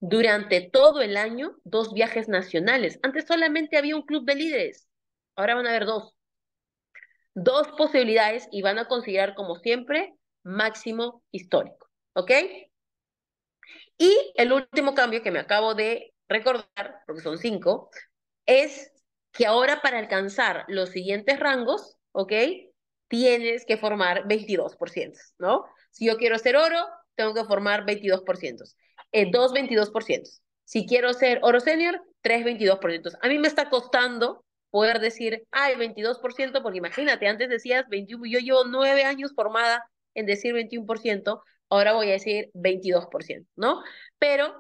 durante todo el año, dos viajes nacionales. Antes solamente había un club de líderes, ahora van a haber dos. Dos posibilidades y van a considerar, como siempre, máximo histórico. ¿Ok? Y el último cambio que me acabo de recordar, porque son cinco, es que ahora para alcanzar los siguientes rangos, ¿ok? Tienes que formar 22%, ¿no? Si yo quiero ser oro, tengo que formar 22%. Eh, dos 22%. Si quiero ser oro senior, 3 22%. A mí me está costando poder decir, ay, 22%, porque imagínate, antes decías 21, yo llevo nueve años formada en decir 21%, ahora voy a decir 22%, ¿no? Pero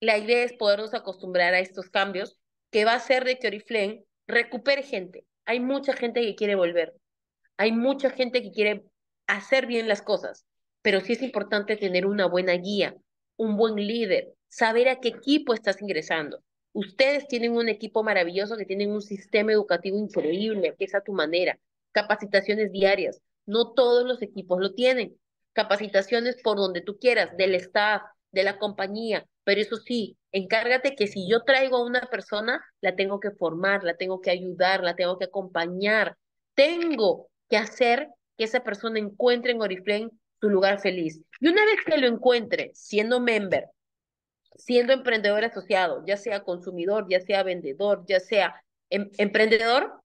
la idea es podernos acostumbrar a estos cambios, que va a ser de que Oriflame recupere gente. Hay mucha gente que quiere volver, hay mucha gente que quiere hacer bien las cosas, pero sí es importante tener una buena guía, un buen líder, saber a qué equipo estás ingresando. Ustedes tienen un equipo maravilloso que tienen un sistema educativo increíble, que es a tu manera, capacitaciones diarias, no todos los equipos lo tienen. Capacitaciones por donde tú quieras, del staff, de la compañía, pero eso sí, encárgate que si yo traigo a una persona, la tengo que formar, la tengo que ayudar, la tengo que acompañar. Tengo que hacer que esa persona encuentre en Oriflame su lugar feliz. Y una vez que lo encuentre, siendo member, siendo emprendedor asociado, ya sea consumidor, ya sea vendedor, ya sea em-, emprendedor,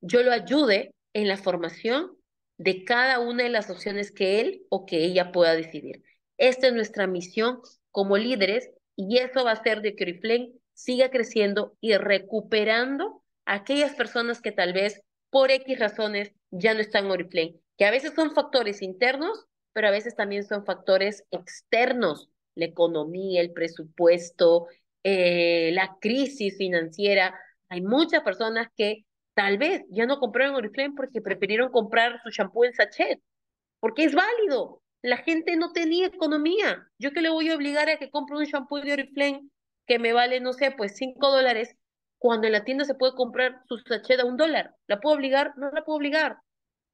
yo lo ayude en la formación de cada una de las opciones que él o que ella pueda decidir. Esta es nuestra misión como líderes y eso va a hacer de que Oriflame siga creciendo y recuperando a aquellas personas que tal vez por X razones ya no están en Oriflame, que a veces son factores internos, pero a veces también son factores externos, la economía, el presupuesto, eh, la crisis financiera. Hay muchas personas que Tal vez ya no compraron Oriflame porque prefirieron comprar su champú en sachet, porque es válido. La gente no tenía economía. ¿Yo que le voy a obligar a que compre un shampoo de Oriflame que me vale, no sé, pues 5 dólares, cuando en la tienda se puede comprar su sachet a un dólar? ¿La puedo obligar? No la puedo obligar.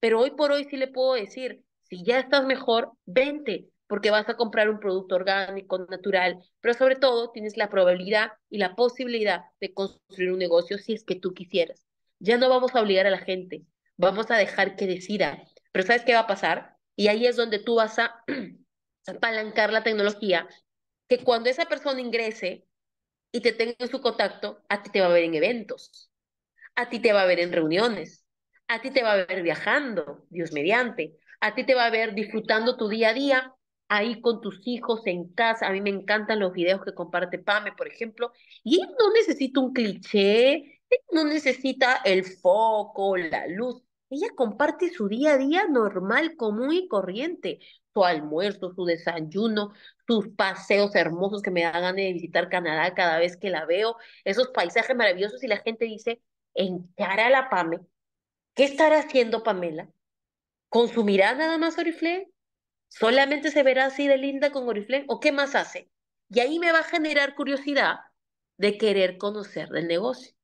Pero hoy por hoy sí le puedo decir, si ya estás mejor, vente, porque vas a comprar un producto orgánico, natural, pero sobre todo tienes la probabilidad y la posibilidad de construir un negocio si es que tú quisieras. Ya no vamos a obligar a la gente, vamos a dejar que decida. Pero ¿sabes qué va a pasar? Y ahí es donde tú vas a apalancar la tecnología, que cuando esa persona ingrese y te tenga en su contacto, a ti te va a ver en eventos, a ti te va a ver en reuniones, a ti te va a ver viajando, Dios mediante, a ti te va a ver disfrutando tu día a día, ahí con tus hijos en casa. A mí me encantan los videos que comparte Pame, por ejemplo, y no necesito un cliché no necesita el foco, la luz. Ella comparte su día a día normal, común y corriente. Su almuerzo, su desayuno, sus paseos hermosos que me dan ganas de visitar Canadá cada vez que la veo, esos paisajes maravillosos y la gente dice, ¿en cara a la Pame? ¿Qué estará haciendo Pamela? ¿Consumirá nada más Oriflé ¿Solamente se verá así de linda con Oriflame? ¿O qué más hace? Y ahí me va a generar curiosidad de querer conocer del negocio.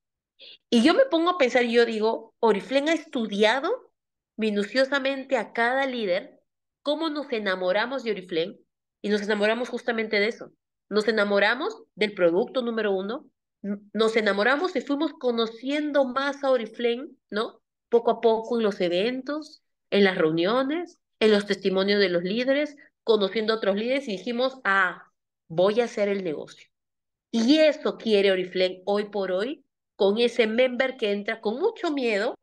Y yo me pongo a pensar, y yo digo, Oriflén ha estudiado minuciosamente a cada líder, cómo nos enamoramos de Oriflén y nos enamoramos justamente de eso. Nos enamoramos del producto número uno, nos enamoramos y fuimos conociendo más a Oriflame, ¿no? Poco a poco en los eventos, en las reuniones, en los testimonios de los líderes, conociendo a otros líderes y dijimos, ah, voy a hacer el negocio. Y eso quiere Oriflame hoy por hoy con ese member que entra con mucho miedo,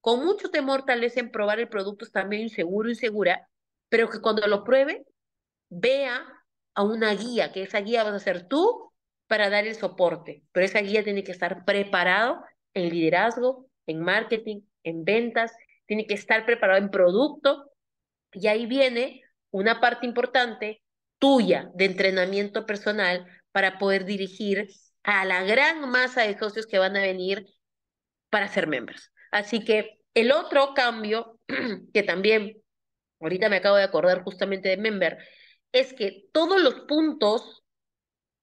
con mucho temor tal vez en probar el producto, también medio inseguro, insegura, pero que cuando lo pruebe vea a una guía, que esa guía vas a ser tú para dar el soporte, pero esa guía tiene que estar preparado en liderazgo, en marketing, en ventas, tiene que estar preparado en producto y ahí viene una parte importante tuya de entrenamiento personal para poder dirigir a la gran masa de socios que van a venir para ser members. Así que el otro cambio que también ahorita me acabo de acordar justamente de member es que todos los puntos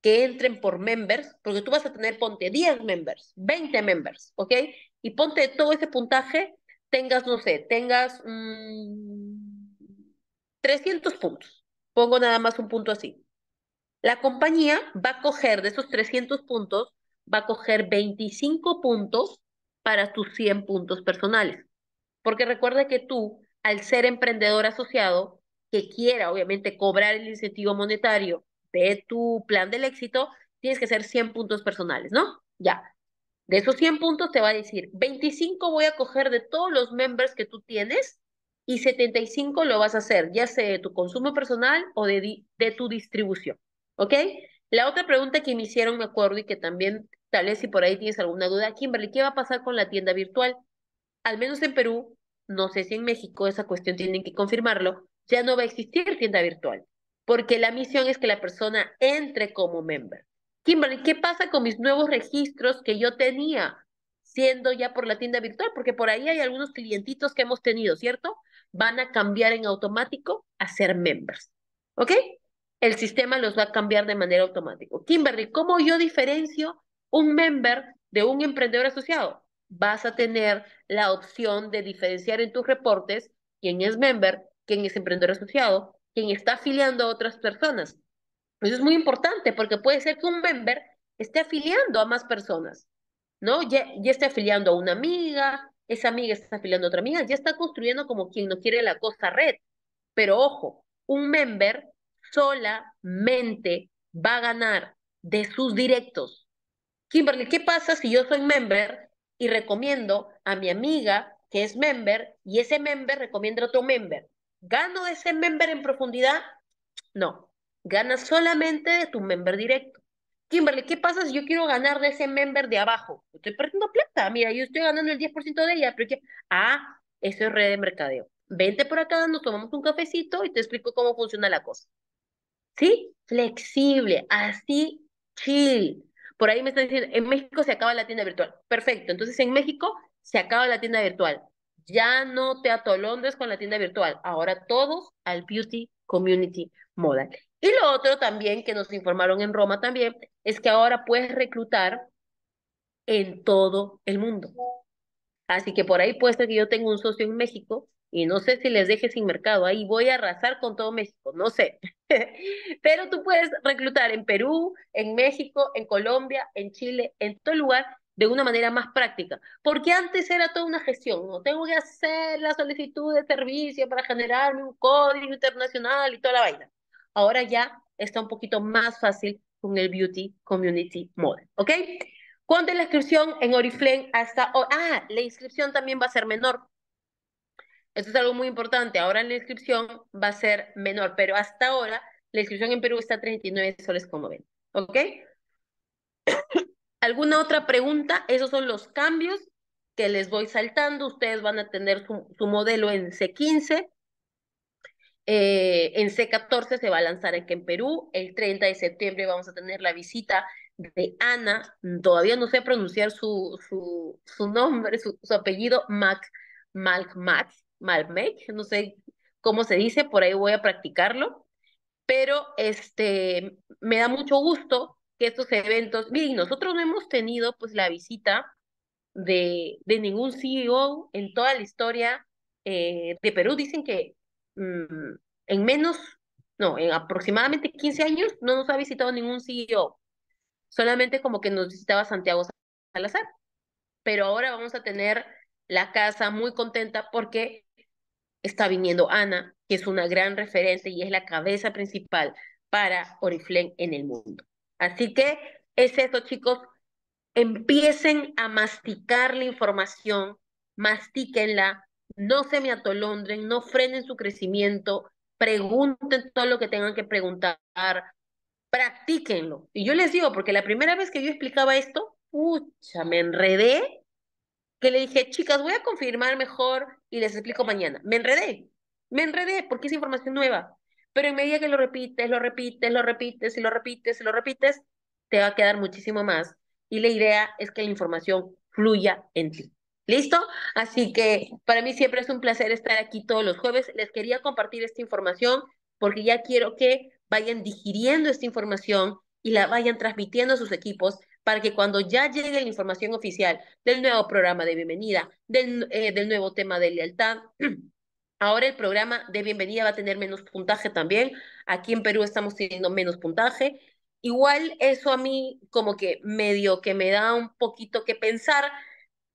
que entren por members, porque tú vas a tener, ponte 10 members, 20 members, ¿ok? Y ponte todo ese puntaje, tengas, no sé, tengas 300 mm, puntos. Pongo nada más un punto así. La compañía va a coger de esos 300 puntos, va a coger 25 puntos para tus 100 puntos personales. Porque recuerda que tú, al ser emprendedor asociado, que quiera obviamente cobrar el incentivo monetario de tu plan del éxito, tienes que hacer 100 puntos personales, ¿no? Ya. De esos 100 puntos te va a decir, 25 voy a coger de todos los members que tú tienes y 75 lo vas a hacer, ya sea de tu consumo personal o de, de tu distribución. ¿Ok? La otra pregunta que me hicieron, me acuerdo, y que también, tal vez si por ahí tienes alguna duda, Kimberly, ¿qué va a pasar con la tienda virtual? Al menos en Perú, no sé si en México, esa cuestión tienen que confirmarlo, ya no va a existir tienda virtual, porque la misión es que la persona entre como member. Kimberly, ¿qué pasa con mis nuevos registros que yo tenía siendo ya por la tienda virtual? Porque por ahí hay algunos clientitos que hemos tenido, ¿cierto? Van a cambiar en automático a ser members. ¿Ok? el sistema los va a cambiar de manera automática. Kimberly, ¿cómo yo diferencio un member de un emprendedor asociado? Vas a tener la opción de diferenciar en tus reportes quién es member, quién es emprendedor asociado, quién está afiliando a otras personas. Eso es muy importante porque puede ser que un member esté afiliando a más personas, ¿no? Ya, ya está afiliando a una amiga, esa amiga está afiliando a otra amiga, ya está construyendo como quien no quiere la cosa red. Pero ojo, un member solamente va a ganar de sus directos. Kimberly, ¿qué pasa si yo soy member y recomiendo a mi amiga que es member y ese member recomienda a otro member? ¿Gano ese member en profundidad? No, ganas solamente de tu member directo. Kimberly, ¿qué pasa si yo quiero ganar de ese member de abajo? Estoy perdiendo plata, mira, yo estoy ganando el 10% de ella, pero ah, eso es red de mercadeo. Vente por acá, nos tomamos un cafecito y te explico cómo funciona la cosa. ¿sí? Flexible, así, chill. Por ahí me están diciendo, en México se acaba la tienda virtual. Perfecto, entonces en México se acaba la tienda virtual. Ya no te atolondres con la tienda virtual. Ahora todos al Beauty Community Modal. Y lo otro también que nos informaron en Roma también es que ahora puedes reclutar en todo el mundo. Así que por ahí puede que yo tengo un socio en México y no sé si les deje sin mercado, ahí voy a arrasar con todo México, no sé. Pero tú puedes reclutar en Perú, en México, en Colombia, en Chile, en todo lugar de una manera más práctica, porque antes era toda una gestión, no tengo que hacer la solicitud de servicio para generarme un código internacional y toda la vaina. Ahora ya está un poquito más fácil con el Beauty Community Model, ¿ok? ¿Cuánto es la inscripción en Oriflame hasta... ah, la inscripción también va a ser menor, esto es algo muy importante. Ahora la inscripción va a ser menor, pero hasta ahora la inscripción en Perú está a 39 soles como ven. ¿Ok? ¿Alguna otra pregunta? Esos son los cambios que les voy saltando. Ustedes van a tener su, modelo en C15. Eh, en C14 se va a lanzar aquí en Perú. El 30 de septiembre vamos a tener la visita de Ana. Todavía no sé pronunciar su, su, su nombre, su, apellido, Max, Max. Malbec, no sé cómo se dice, por ahí voy a practicarlo, pero este, me da mucho gusto que estos eventos, miren, nosotros no hemos tenido pues la visita de, de ningún CEO en toda la historia eh, de Perú, dicen que mm, en menos, no, en aproximadamente 15 años no nos ha visitado ningún CEO, solamente como que nos visitaba Santiago Salazar, pero ahora vamos a tener la casa muy contenta porque está viniendo Ana, que es una gran referente y es la cabeza principal para Oriflame en el mundo. Así que es eso, chicos. Empiecen a masticar la información, mastíquenla, no se me atolondren, no frenen su crecimiento, pregunten todo lo que tengan que preguntar, practíquenlo. Y yo les digo, porque la primera vez que yo explicaba esto, pucha, me enredé, que le dije, chicas, voy a confirmar mejor y les explico mañana. Me enredé, me enredé porque es información nueva. Pero en medida que lo repites, lo repites, lo repites y lo repites y lo repites, te va a quedar muchísimo más. Y la idea es que la información fluya en ti. ¿Listo? Así que para mí siempre es un placer estar aquí todos los jueves. Les quería compartir esta información porque ya quiero que vayan digiriendo esta información y la vayan transmitiendo a sus equipos para que cuando ya llegue la información oficial del nuevo programa de bienvenida, del, eh, nuevo tema de lealtad, Ahora el programa de bienvenida va a tener menos puntaje también. Aquí en Perú estamos teniendo menos puntaje. Igual eso a mí como que medio que me da un poquito que pensar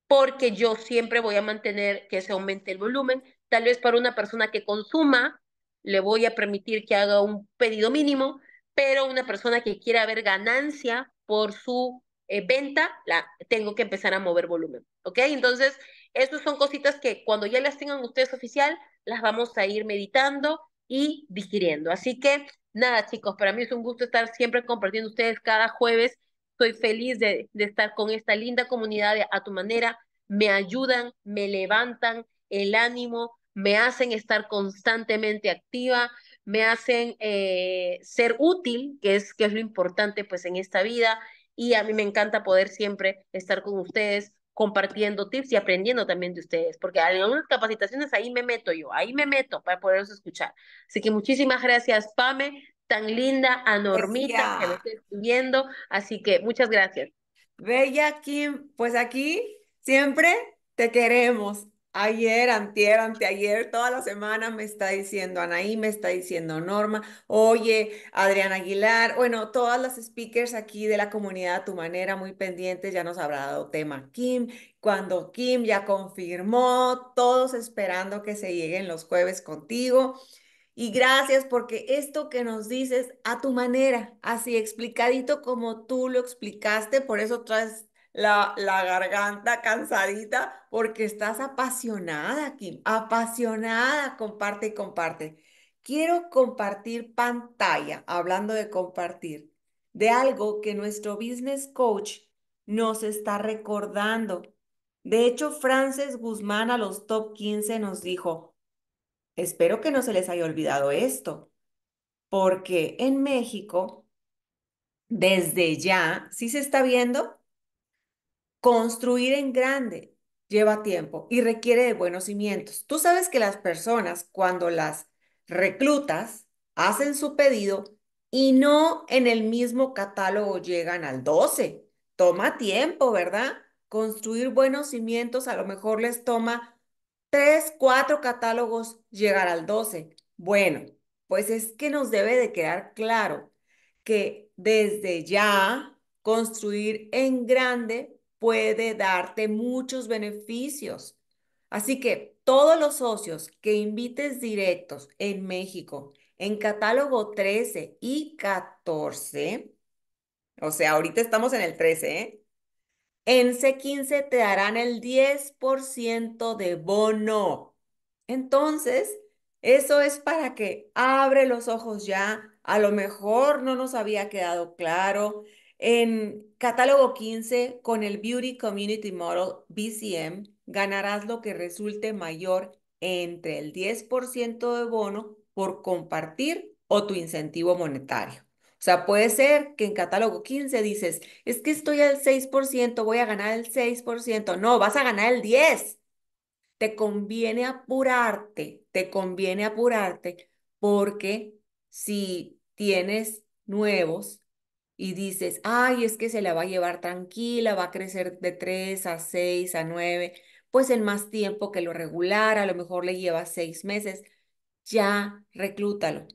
porque yo siempre voy a mantener que se aumente el volumen. Tal vez para una persona que consuma le voy a permitir que haga un pedido mínimo, pero una persona que quiera ver ganancia por su eh, venta, la, tengo que empezar a mover volumen, ¿ok? Entonces, estas son cositas que cuando ya las tengan ustedes oficial, las vamos a ir meditando y digiriendo. Así que, nada, chicos, para mí es un gusto estar siempre compartiendo ustedes cada jueves. soy feliz de, de estar con esta linda comunidad A Tu Manera. Me ayudan, me levantan el ánimo, me hacen estar constantemente activa, me hacen eh, ser útil, que es, que es lo importante pues en esta vida. Y a mí me encanta poder siempre estar con ustedes, compartiendo tips y aprendiendo también de ustedes, porque en algunas capacitaciones ahí me meto yo, ahí me meto para poderlos escuchar. Así que muchísimas gracias, Pame, tan linda, anormita Normita, que me esté viendo. Así que muchas gracias. Bella Kim, pues aquí siempre te queremos. Ayer, antier, anteayer, toda la semana me está diciendo Anaí, me está diciendo Norma, oye, Adriana Aguilar, bueno, todas las speakers aquí de la comunidad a tu manera, muy pendientes, ya nos habrá dado tema Kim, cuando Kim ya confirmó, todos esperando que se lleguen los jueves contigo. Y gracias porque esto que nos dices a tu manera, así explicadito como tú lo explicaste, por eso traes la, garganta cansadita porque estás apasionada, Kim, apasionada, comparte y comparte. Quiero compartir pantalla, hablando de compartir, de algo que nuestro business coach nos está recordando. De hecho, Frances Guzmán a los top 15 nos dijo, espero que no se les haya olvidado esto, porque en México, desde ya, ¿sí se está viendo? Construir en grande lleva tiempo y requiere de buenos cimientos. Tú sabes que las personas cuando las reclutas hacen su pedido y no en el mismo catálogo llegan al 12. Toma tiempo, ¿verdad? Construir buenos cimientos a lo mejor les toma tres, cuatro catálogos llegar al 12. Bueno, pues es que nos debe de quedar claro que desde ya construir en grande puede darte muchos beneficios. Así que todos los socios que invites directos en México, en catálogo 13 y 14, o sea, ahorita estamos en el 13, ¿eh? En C15 te darán el 10% de bono. Entonces, eso es para que abre los ojos ya. A lo mejor no nos había quedado claro. En catálogo 15, con el Beauty Community Model BCM, ganarás lo que resulte mayor entre el 10% de bono por compartir o tu incentivo monetario. O sea, puede ser que en catálogo 15 dices, es que estoy al 6%, voy a ganar el 6%. No, vas a ganar el 10%. Te conviene apurarte, te conviene apurarte, porque si tienes nuevos, y dices, ay, es que se la va a llevar tranquila, va a crecer de 3 a 6 a 9, pues en más tiempo que lo regular, a lo mejor le lleva 6 meses, ya reclútalo.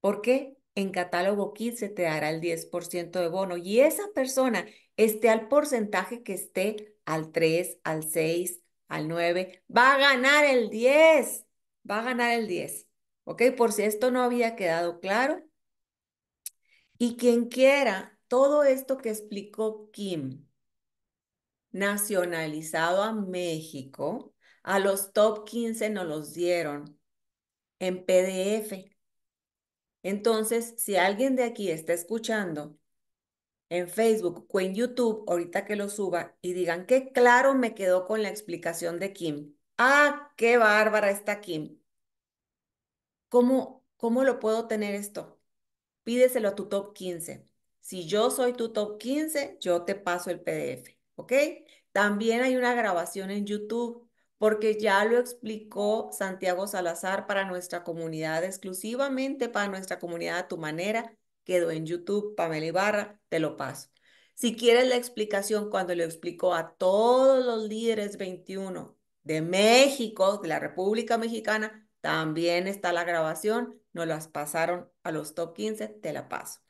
¿Por qué? En catálogo se te dará el 10% de bono y esa persona esté al porcentaje que esté al 3, al 6, al 9, va a ganar el 10, va a ganar el 10. ¿Ok? Por si esto no había quedado claro, y quien quiera, todo esto que explicó Kim, nacionalizado a México, a los top 15 nos los dieron en PDF. Entonces, si alguien de aquí está escuchando en Facebook o en YouTube, ahorita que lo suba, y digan qué claro me quedó con la explicación de Kim. Ah, qué bárbara está Kim. ¿Cómo, cómo lo puedo tener esto? pídeselo a tu top 15. Si yo soy tu top 15, yo te paso el PDF, ¿ok? También hay una grabación en YouTube porque ya lo explicó Santiago Salazar para nuestra comunidad, exclusivamente para nuestra comunidad a tu manera, quedó en YouTube, Pamela Ibarra, te lo paso. Si quieres la explicación cuando lo explicó a todos los líderes 21 de México, de la República Mexicana, también está la grabación, nos las pasaron a los top 15, te la paso.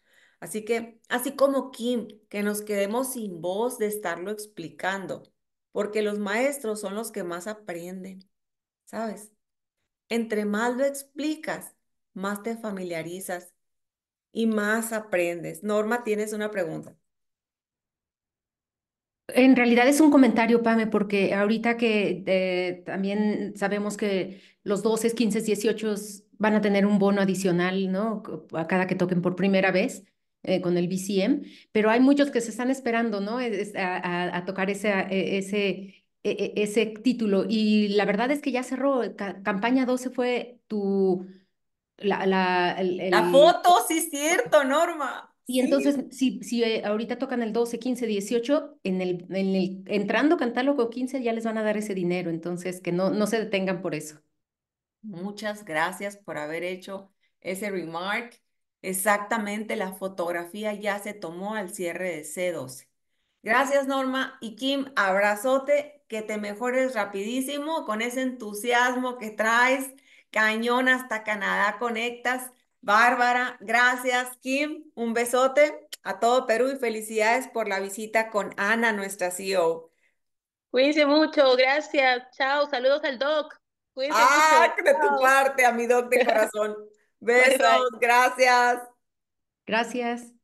Así que, así como Kim, que nos quedemos sin voz de estarlo explicando, porque los maestros son los que más aprenden, ¿sabes? Entre más lo explicas, más te familiarizas y más aprendes. Norma, tienes una pregunta. En realidad es un comentario, Pame, porque ahorita que eh, también sabemos que los 12, 15, 18 van a tener un bono adicional, ¿no? A cada que toquen por primera vez eh, con el BCM, pero hay muchos que se están esperando, ¿no? a, tocar ese, e, ese, e, e, ese título. Y la verdad es que ya cerró. campaña 12 fue tu... La, la, la foto, sí es cierto, Norma. Y entonces, si, si eh, ahorita tocan el 12, 15, 18, en el, en el, entrando Cantálogo 15 ya les van a dar ese dinero, entonces que no, no se detengan por eso. Muchas gracias por haber hecho ese remark. Exactamente, la fotografía ya se tomó al cierre de C12. Gracias, Norma. Y Kim, abrazote, que te mejores rapidísimo con ese entusiasmo que traes. Cañón hasta Canadá conectas. Bárbara, gracias. Kim, un besote a todo Perú y felicidades por la visita con Ana, nuestra CEO. Cuídense mucho, gracias. Chao, saludos al doc. ah, de tu parte, a mi doc de corazón. Besos, gracias. Gracias.